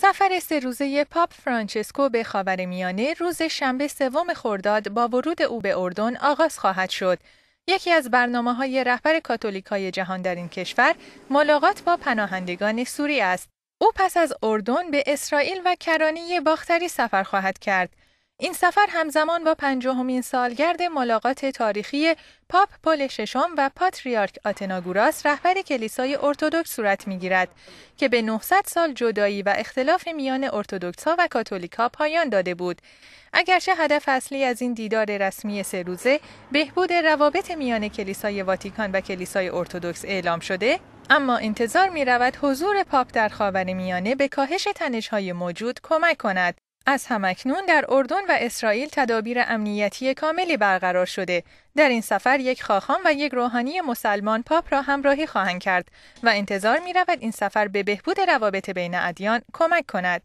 سفر سه روزه پاپ فرانچسکو به میانه روز شنبه سوم خرداد با ورود او به اردن آغاز خواهد شد. یکی از برنامه های رهبر کاتولیکای جهان در این کشور ملاقات با پناهندگان سوری است. او پس از اردن به اسرائیل و کرانه باختری سفر خواهد کرد. این سفر همزمان با پنجاهمین سالگرد ملاقات تاریخی پاپ پل ششم و پاتریارک آتناگوراس رهبر کلیسای ارتودکس صورت میگیرد که به 900 سال جدایی و اختلاف میان ارتودکس ها و کاتولیکا پایان داده بود اگرچه هدف اصلی از این دیدار رسمی سه روزه بهبود روابط میان کلیسای واتیکان و کلیسای ارتودکس اعلام شده اما انتظار می رود حضور پاپ در خاور میانه به کاهش های موجود کمک کند از همکنون در اردن و اسرائیل تدابیر امنیتی کاملی برقرار شده. در این سفر یک خاخام و یک روحانی مسلمان پاپ را همراهی خواهند کرد و انتظار می رود این سفر به بهبود روابط بین ادیان کمک کند.